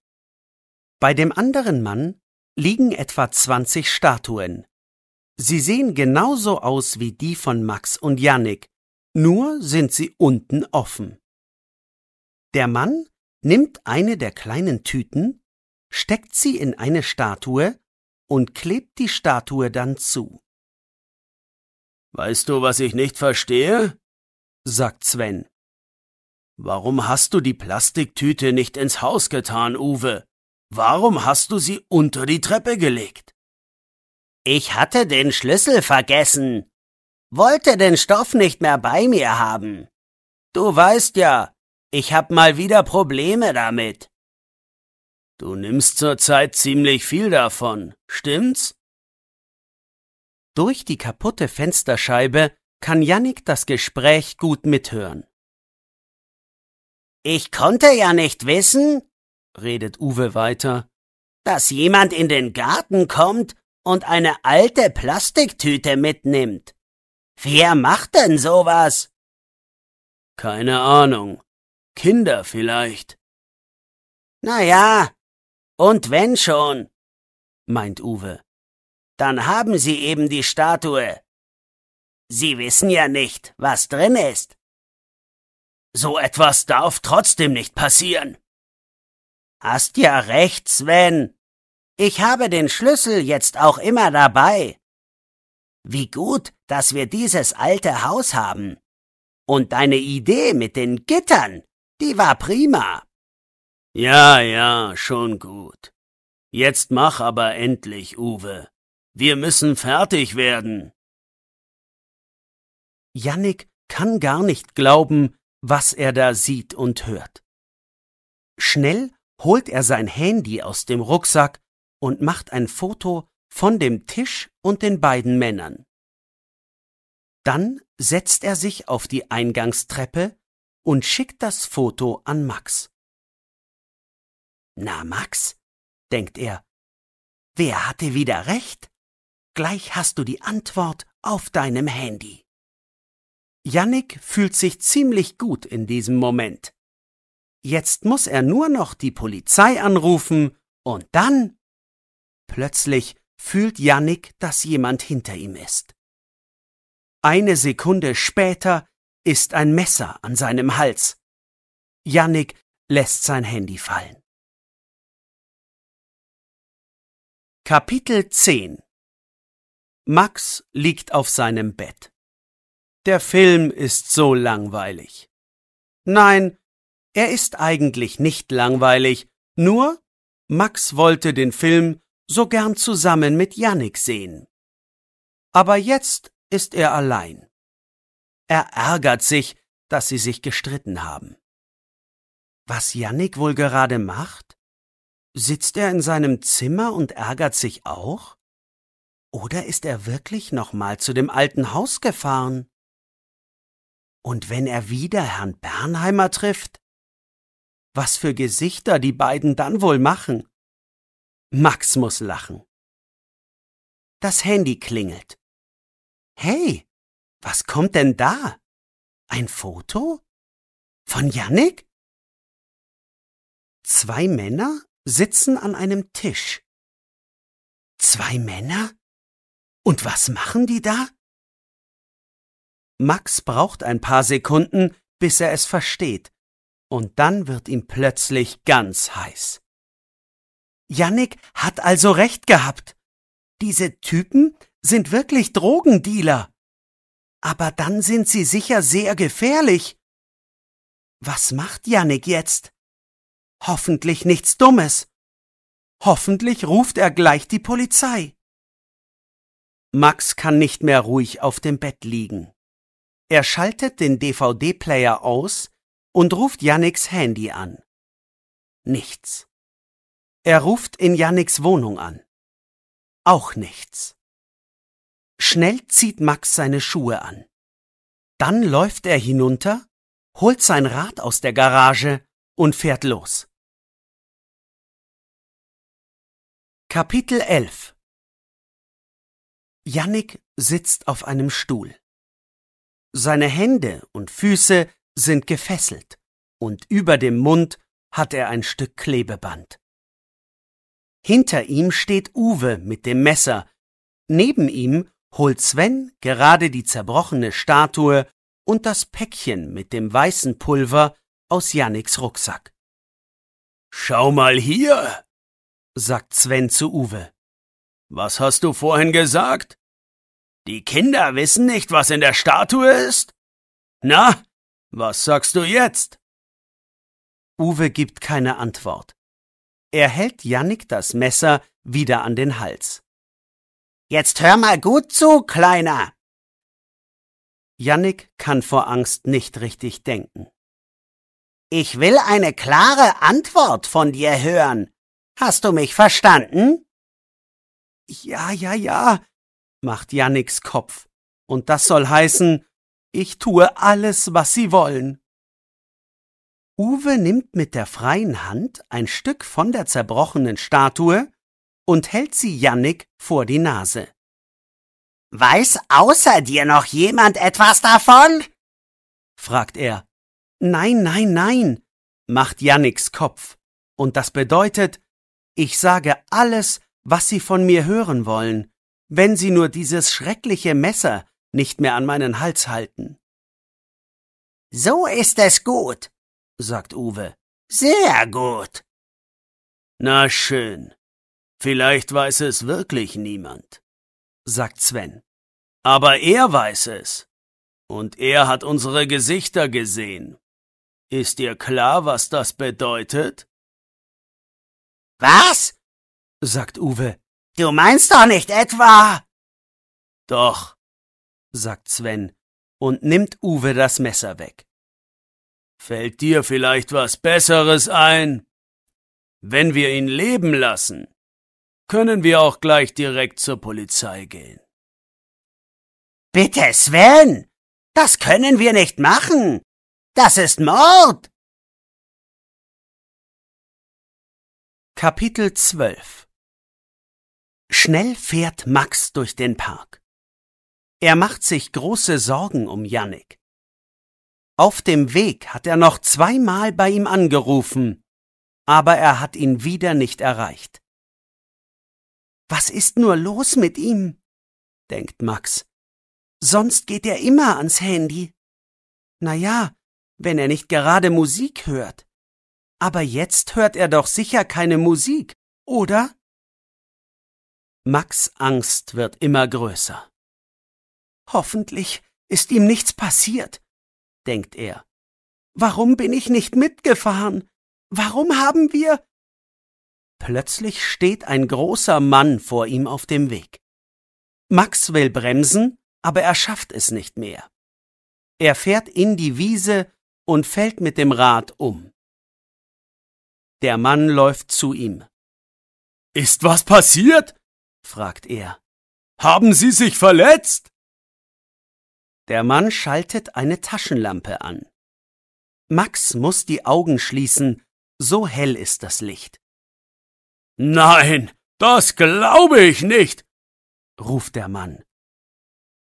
Bei dem anderen Mann liegen etwa 20 Statuen. Sie sehen genauso aus wie die von Max und Jannik, nur sind sie unten offen. Der Mann nimmt eine der kleinen Tüten, steckt sie in eine Statue und klebt die Statue dann zu. Weißt du, was ich nicht verstehe? sagt Sven. Warum hast du die Plastiktüte nicht ins Haus getan, Uwe? Warum hast du sie unter die Treppe gelegt? Ich hatte den Schlüssel vergessen, wollte den Stoff nicht mehr bei mir haben. Du weißt ja, ich hab mal wieder Probleme damit. Du nimmst zurzeit ziemlich viel davon, stimmt's? Durch die kaputte Fensterscheibe kann Yannick das Gespräch gut mithören. Ich konnte ja nicht wissen, redet Uwe weiter, dass jemand in den Garten kommt und eine alte Plastiktüte mitnimmt. Wer macht denn sowas? Keine Ahnung, Kinder vielleicht. Na ja, und wenn schon, meint Uwe, dann haben sie eben die Statue. Sie wissen ja nicht, was drin ist. So etwas darf trotzdem nicht passieren. Hast ja recht, Sven. Ich habe den Schlüssel jetzt auch immer dabei. Wie gut, dass wir dieses alte Haus haben. Und deine Idee mit den Gittern die war prima. Ja, ja, schon gut. Jetzt mach aber endlich, Uwe. Wir müssen fertig werden. Jannik kann gar nicht glauben, was er da sieht und hört. Schnell holt er sein Handy aus dem Rucksack und macht ein Foto von dem Tisch und den beiden Männern. Dann setzt er sich auf die Eingangstreppe und schickt das Foto an Max. Na, Max, denkt er, wer hatte wieder recht? Gleich hast du die Antwort auf deinem Handy. Yannick fühlt sich ziemlich gut in diesem Moment. Jetzt muss er nur noch die Polizei anrufen und dann. Plötzlich fühlt Yannick, dass jemand hinter ihm ist. Eine Sekunde später ist ein Messer an seinem Hals. Yannick lässt sein Handy fallen. Kapitel 10 Max liegt auf seinem Bett. Der Film ist so langweilig. Nein, er ist eigentlich nicht langweilig, nur Max wollte den Film so gern zusammen mit Yannick sehen. Aber jetzt ist er allein. Er ärgert sich, dass sie sich gestritten haben. Was Yannick wohl gerade macht? Sitzt er in seinem Zimmer und ärgert sich auch? Oder ist er wirklich nochmal zu dem alten Haus gefahren? Und wenn er wieder Herrn Bernheimer trifft? Was für Gesichter die beiden dann wohl machen? Max muss lachen. Das Handy klingelt. Hey, was kommt denn da? Ein Foto? Von Yannick? Zwei Männer sitzen an einem Tisch. Zwei Männer? Und was machen die da? Max braucht ein paar Sekunden, bis er es versteht, und dann wird ihm plötzlich ganz heiß. Yannick hat also recht gehabt. Diese Typen sind wirklich Drogendealer. Aber dann sind sie sicher sehr gefährlich. Was macht Yannick jetzt? Hoffentlich nichts Dummes. Hoffentlich ruft er gleich die Polizei. Max kann nicht mehr ruhig auf dem Bett liegen. Er schaltet den DVD-Player aus und ruft Yannicks Handy an. Nichts. Er ruft in Yannicks Wohnung an. Auch nichts. Schnell zieht Max seine Schuhe an. Dann läuft er hinunter, holt sein Rad aus der Garage und fährt los. Kapitel 11 Jannik sitzt auf einem Stuhl. Seine Hände und Füße sind gefesselt und über dem Mund hat er ein Stück Klebeband. Hinter ihm steht Uwe mit dem Messer, neben ihm holt Sven gerade die zerbrochene Statue und das Päckchen mit dem weißen Pulver aus Janniks Rucksack. Schau mal hier, sagt Sven zu Uwe. Was hast du vorhin gesagt? Die Kinder wissen nicht, was in der Statue ist? Na, was sagst du jetzt? Uwe gibt keine Antwort. Er hält Jannik das Messer wieder an den Hals. Jetzt hör mal gut zu, Kleiner! Jannik kann vor Angst nicht richtig denken. Ich will eine klare Antwort von dir hören. Hast du mich verstanden? Ja, ja, ja, macht Janniks Kopf. Und das soll heißen, ich tue alles, was sie wollen. Uwe nimmt mit der freien Hand ein Stück von der zerbrochenen Statue und hält sie Jannik vor die Nase. Weiß außer dir noch jemand etwas davon? fragt er. Nein, nein, nein, macht Janniks Kopf. Und das bedeutet, ich sage alles, was Sie von mir hören wollen, wenn Sie nur dieses schreckliche Messer nicht mehr an meinen Hals halten. So ist es gut, sagt Uwe. Sehr gut. Na schön, Vielleicht weiß es wirklich niemand, sagt Sven. Aber er weiß es. Und er hat unsere Gesichter gesehen. Ist dir klar, was das bedeutet? Was? sagt Uwe. Du meinst doch nicht etwa. Doch, sagt Sven und nimmt Uwe das Messer weg. Fällt dir vielleicht was Besseres ein? Wenn wir ihn leben lassen, können wir auch gleich direkt zur Polizei gehen. Bitte, Sven! Das können wir nicht machen! Das ist Mord! Kapitel 12 Schnell fährt Max durch den Park. Er macht sich große Sorgen um Yannick. Auf dem Weg hat er noch zweimal bei ihm angerufen, aber er hat ihn wieder nicht erreicht. Was ist nur los mit ihm? denkt Max. Sonst geht er immer ans Handy. Na ja, wenn er nicht gerade Musik hört. Aber jetzt hört er doch sicher keine Musik, oder? Max Angst wird immer größer. Hoffentlich ist ihm nichts passiert, denkt er. Warum bin ich nicht mitgefahren? Warum haben wir? Plötzlich steht ein großer Mann vor ihm auf dem Weg. Max will bremsen, aber er schafft es nicht mehr. Er fährt in die Wiese und fällt mit dem Rad um. Der Mann läuft zu ihm. Ist was passiert? fragt er. Haben Sie sich verletzt? Der Mann schaltet eine Taschenlampe an. Max muss die Augen schließen, so hell ist das Licht. Nein, das glaube ich nicht, ruft der Mann.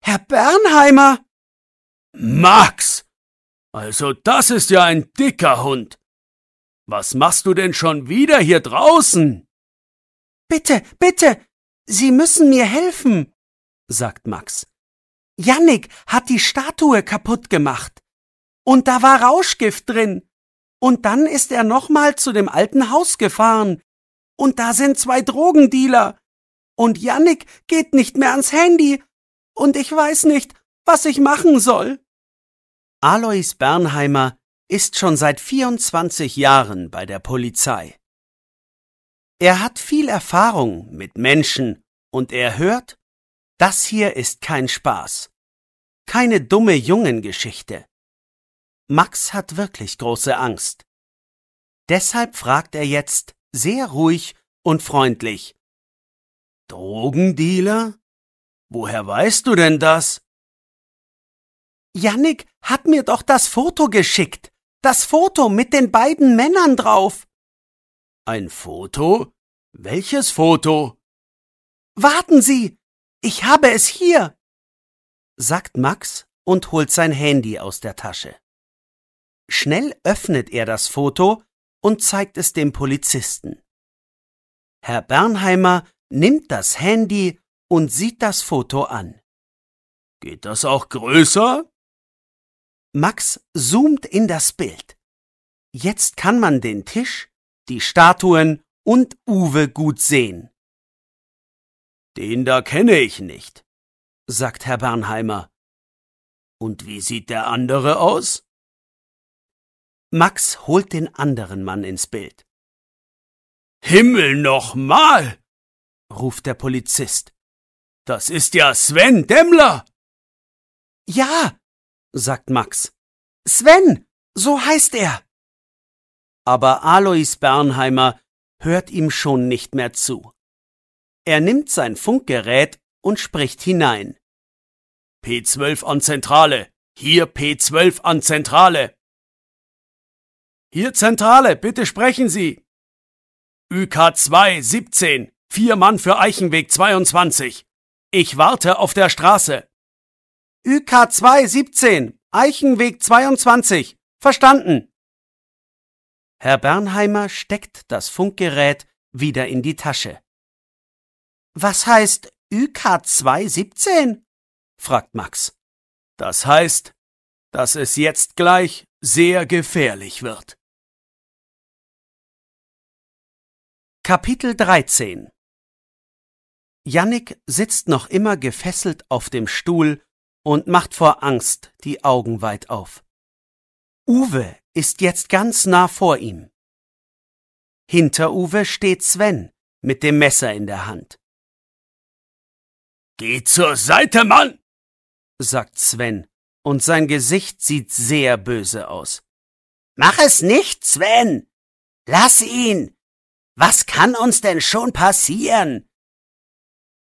Herr Bernheimer! Max! Also das ist ja ein dicker Hund. Was machst du denn schon wieder hier draußen? Bitte, bitte, Sie müssen mir helfen, sagt Max. Jannik hat die Statue kaputt gemacht. Und da war Rauschgift drin. Und dann ist er nochmal zu dem alten Haus gefahren. Und da sind zwei Drogendealer. Und Yannick geht nicht mehr ans Handy. Und ich weiß nicht, was ich machen soll. Alois Bernheimer ist schon seit 24 Jahren bei der Polizei. Er hat viel Erfahrung mit Menschen und er hört, das hier ist kein Spaß. Keine dumme Jungengeschichte. Max hat wirklich große Angst. Deshalb fragt er jetzt, sehr ruhig und freundlich. Drogendealer? Woher weißt du denn das? Jannik hat mir doch das Foto geschickt. Das Foto mit den beiden Männern drauf. Ein Foto? Welches Foto? Warten Sie, ich habe es hier, sagt Max und holt sein Handy aus der Tasche. Schnell öffnet er das Foto und zeigt es dem Polizisten. Herr Bernheimer nimmt das Handy und sieht das Foto an. Geht das auch größer? Max zoomt in das Bild. Jetzt kann man den Tisch, die Statuen und Uwe gut sehen. Den da kenne ich nicht, sagt Herr Bernheimer. Und wie sieht der andere aus? Max holt den anderen Mann ins Bild. Himmel noch mal! ruft der Polizist. Das ist ja Sven Demmler! Ja, sagt Max. Sven, so heißt er. Aber Alois Bernheimer hört ihm schon nicht mehr zu. Er nimmt sein Funkgerät und spricht hinein. P12 an Zentrale. Hier P12 an Zentrale. Hier Zentrale, bitte sprechen Sie. UK2 17, vier Mann für Eichenweg 22. Ich warte auf der Straße. UK2 17, Eichenweg 22. Verstanden. Herr Bernheimer steckt das Funkgerät wieder in die Tasche. Was heißt UK2 17? fragt Max. Das heißt, dass es jetzt gleich sehr gefährlich wird. Kapitel 13 Jannik sitzt noch immer gefesselt auf dem Stuhl und macht vor Angst die Augen weit auf. Uwe ist jetzt ganz nah vor ihm. Hinter Uwe steht Sven mit dem Messer in der Hand. Geh zur Seite, Mann! sagt Sven, und sein Gesicht sieht sehr böse aus. Mach es nicht, Sven! Lass ihn! Was kann uns denn schon passieren?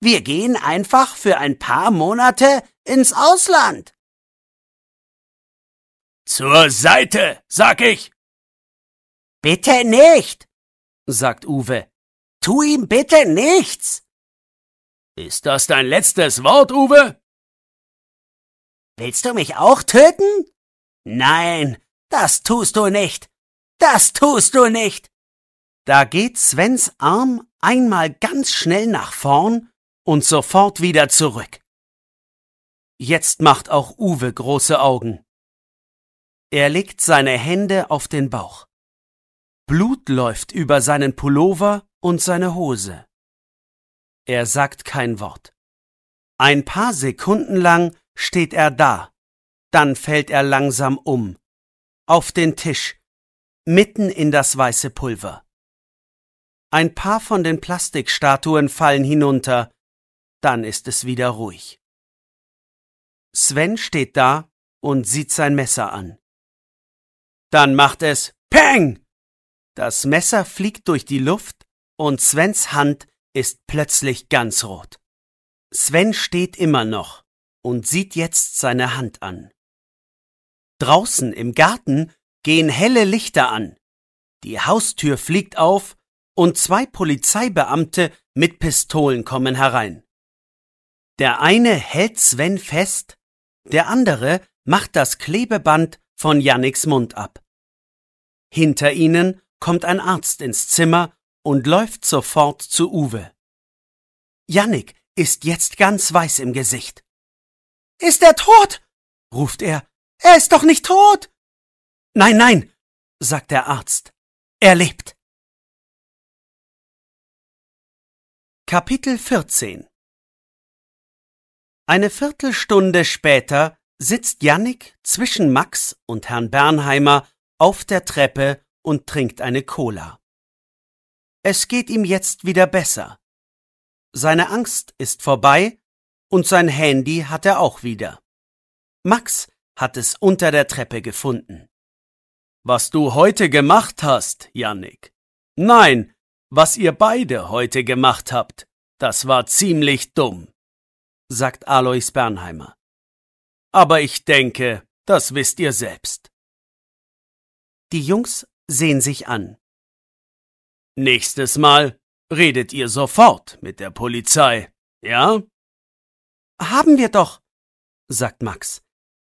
Wir gehen einfach für ein paar Monate ins Ausland. Zur Seite, sag ich. Bitte nicht, sagt Uwe. Tu ihm bitte nichts. Ist das dein letztes Wort, Uwe? Willst du mich auch töten? Nein, das tust du nicht. Das tust du nicht. Da geht Svens Arm einmal ganz schnell nach vorn und sofort wieder zurück. Jetzt macht auch Uwe große Augen. Er legt seine Hände auf den Bauch. Blut läuft über seinen Pullover und seine Hose. Er sagt kein Wort. Ein paar Sekunden lang steht er da, dann fällt er langsam um, auf den Tisch, mitten in das weiße Pulver. Ein paar von den Plastikstatuen fallen hinunter, dann ist es wieder ruhig. Sven steht da und sieht sein Messer an. Dann macht es Peng! Das Messer fliegt durch die Luft und Svens Hand ist plötzlich ganz rot. Sven steht immer noch und sieht jetzt seine Hand an. Draußen im Garten gehen helle Lichter an. Die Haustür fliegt auf und zwei Polizeibeamte mit Pistolen kommen herein. Der eine hält Sven fest, der andere macht das Klebeband von Yannicks Mund ab. Hinter ihnen kommt ein Arzt ins Zimmer und läuft sofort zu Uwe. Yannick ist jetzt ganz weiß im Gesicht. Ist er tot? ruft er. Er ist doch nicht tot! Nein, nein, sagt der Arzt. Er lebt. Kapitel 14 Eine Viertelstunde später sitzt Jannik zwischen Max und Herrn Bernheimer auf der Treppe und trinkt eine Cola. Es geht ihm jetzt wieder besser. Seine Angst ist vorbei und sein Handy hat er auch wieder. Max hat es unter der Treppe gefunden. Was du heute gemacht hast, Jannik. Nein, was ihr beide heute gemacht habt, das war ziemlich dumm, sagt Alois Bernheimer. Aber ich denke, das wisst ihr selbst. Die Jungs sehen sich an. Nächstes Mal redet ihr sofort mit der Polizei, ja? Haben wir doch, sagt Max.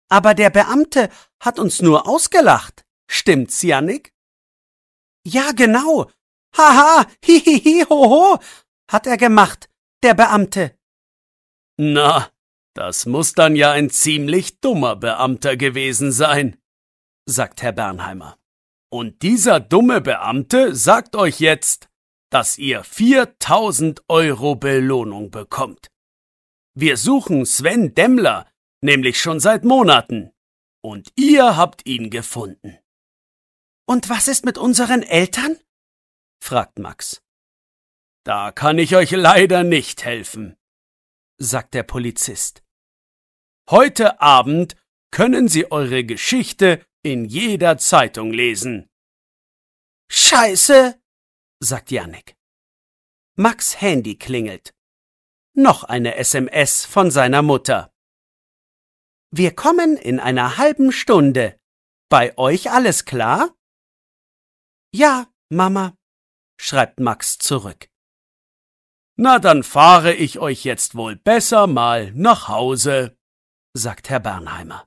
Aber der Beamte hat uns nur ausgelacht. Stimmt's, Jannik? Ja, genau. Haha, hihihi, hoho, hat er gemacht, der Beamte. Na, das muss dann ja ein ziemlich dummer Beamter gewesen sein, sagt Herr Bernheimer. Und dieser dumme Beamte sagt euch jetzt, dass ihr 4000 Euro Belohnung bekommt. Wir suchen Sven Demmler nämlich schon seit Monaten. Und ihr habt ihn gefunden. Und was ist mit unseren Eltern? fragt Max. Da kann ich euch leider nicht helfen, sagt der Polizist. Heute Abend können Sie eure Geschichte in jeder Zeitung lesen. Scheiße, sagt Janik. Max Handy klingelt. Noch eine SMS von seiner Mutter. Wir kommen in einer halben Stunde. Bei euch alles klar? Ja, Mama schreibt Max zurück. Na, dann fahre ich euch jetzt wohl besser mal nach Hause, sagt Herr Bernheimer.